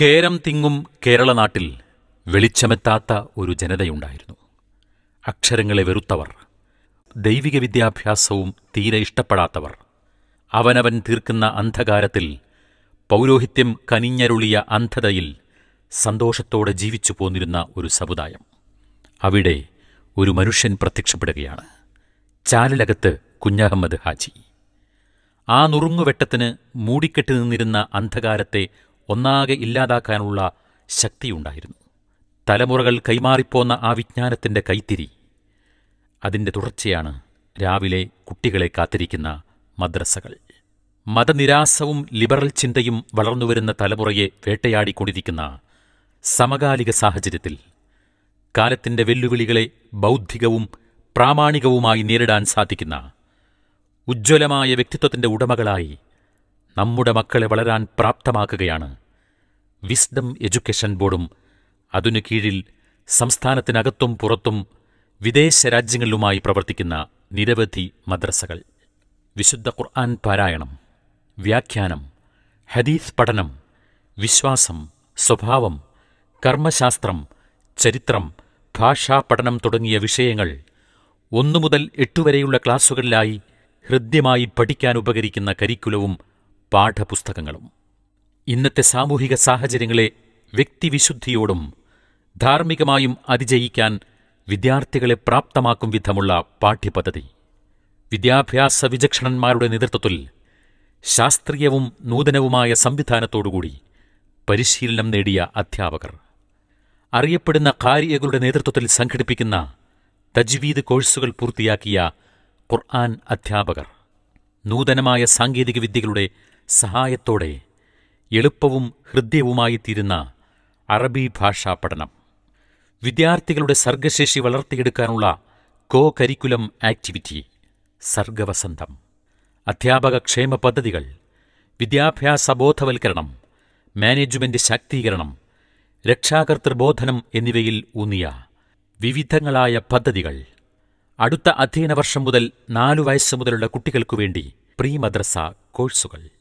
കേരം തിങ്ങും കേരളനാട്ടിൽ വെളിച്ചമെത്താത്ത ഒരു ജനതയുണ്ടായിരുന്നു അക്ഷരങ്ങളെ വെറുത്തവർ ദൈവിക വിദ്യാഭ്യാസവും തീരെ ഇഷ്ടപ്പെടാത്തവർ അവനവൻ തീർക്കുന്ന അന്ധകാരത്തിൽ പൗരോഹിത്യം കനിഞ്ഞരുളിയ അന്ധതയിൽ സന്തോഷത്തോടെ ജീവിച്ചു പോന്നിരുന്ന ഒരു സമുദായം അവിടെ ഒരു മനുഷ്യൻ പ്രത്യക്ഷപ്പെടുകയാണ് ചാലിലകത്ത് കുഞ്ഞഹമ്മദ് ഹാജി ആ നുറുങ്ങുവെട്ടത്തിന് മൂടിക്കെട്ടി നിന്നിരുന്ന അന്ധകാരത്തെ ഒന്നാകെ ഇല്ലാതാക്കാനുള്ള ശക്തിയുണ്ടായിരുന്നു തലമുറകൾ കൈമാറിപ്പോന്ന ആ വിജ്ഞാനത്തിൻ്റെ കൈത്തിരി അതിൻ്റെ തുടർച്ചയാണ് രാവിലെ കുട്ടികളെ കാത്തിരിക്കുന്ന മദ്രസകൾ മതനിരാസവും ലിബറൽ ചിന്തയും വളർന്നുവരുന്ന തലമുറയെ വേട്ടയാടിക്കൊണ്ടിരിക്കുന്ന സമകാലിക സാഹചര്യത്തിൽ കാലത്തിൻ്റെ വെല്ലുവിളികളെ ബൗദ്ധികവും പ്രാമാണികവുമായി നേരിടാൻ സാധിക്കുന്ന ഉജ്ജ്വലമായ വ്യക്തിത്വത്തിൻ്റെ ഉടമകളായി നമ്മുടെ മക്കളെ വളരാൻ പ്രാപ്തമാക്കുകയാണ് വിസ്ഡം എഡ്യൂക്കേഷൻ ബോർഡും അതിനു കീഴിൽ സംസ്ഥാനത്തിനകത്തും പുറത്തും വിദേശ രാജ്യങ്ങളിലുമായി പ്രവർത്തിക്കുന്ന നിരവധി മദ്രസകൾ വിശുദ്ധ ഖുർആൻ പാരായണം വ്യാഖ്യാനം ഹദീസ് പഠനം വിശ്വാസം സ്വഭാവം കർമ്മശാസ്ത്രം ചരിത്രം ഭാഷാ പഠനം തുടങ്ങിയ വിഷയങ്ങൾ ഒന്നു മുതൽ എട്ടുവരെയുള്ള ക്ലാസുകളിലായി ഹൃദ്യമായി പഠിക്കാൻ ഉപകരിക്കുന്ന കരിക്കുലവും പാഠപുസ്തകങ്ങളും ഇന്നത്തെ സാമൂഹിക സാഹചര്യങ്ങളെ വ്യക്തിവിശുദ്ധിയോടും ധാർമ്മികമായും അതിജയിക്കാൻ വിദ്യാർത്ഥികളെ പ്രാപ്തമാക്കും വിധമുള്ള പാഠ്യപദ്ധതി വിദ്യാഭ്യാസ വിചക്ഷണന്മാരുടെ നേതൃത്വത്തിൽ ശാസ്ത്രീയവും നൂതനവുമായ സംവിധാനത്തോടുകൂടി പരിശീലനം നേടിയ അധ്യാപകർ അറിയപ്പെടുന്ന കാരിയകളുടെ നേതൃത്വത്തിൽ സംഘടിപ്പിക്കുന്ന തജ്വീദ് കോഴ്സുകൾ പൂർത്തിയാക്കിയ ഖുർആൻ അധ്യാപകർ നൂതനമായ സാങ്കേതിക വിദ്യകളുടെ സഹായത്തോടെ എളുപ്പവും ഹൃദ്യവുമായിത്തീരുന്ന അറബി ഭാഷാ പഠനം വിദ്യാർത്ഥികളുടെ സർഗശേഷി വളർത്തിയെടുക്കാനുള്ള കോ കരിക്കുലം ആക്ടിവിറ്റി സർഗവസന്തം അധ്യാപക ക്ഷേമ പദ്ധതികൾ വിദ്യാഭ്യാസ ബോധവൽക്കരണം മാനേജ്മെന്റ് ശാക്തീകരണം രക്ഷാകർത്തൃബോധനം എന്നിവയിൽ ഊന്നിയ വിവിധങ്ങളായ പദ്ധതികൾ അടുത്ത അധ്യയന വർഷം മുതൽ നാലു വയസ്സ് മുതലുള്ള കുട്ടികൾക്കുവേണ്ടി പ്രീ മദ്രസ കോഴ്സുകൾ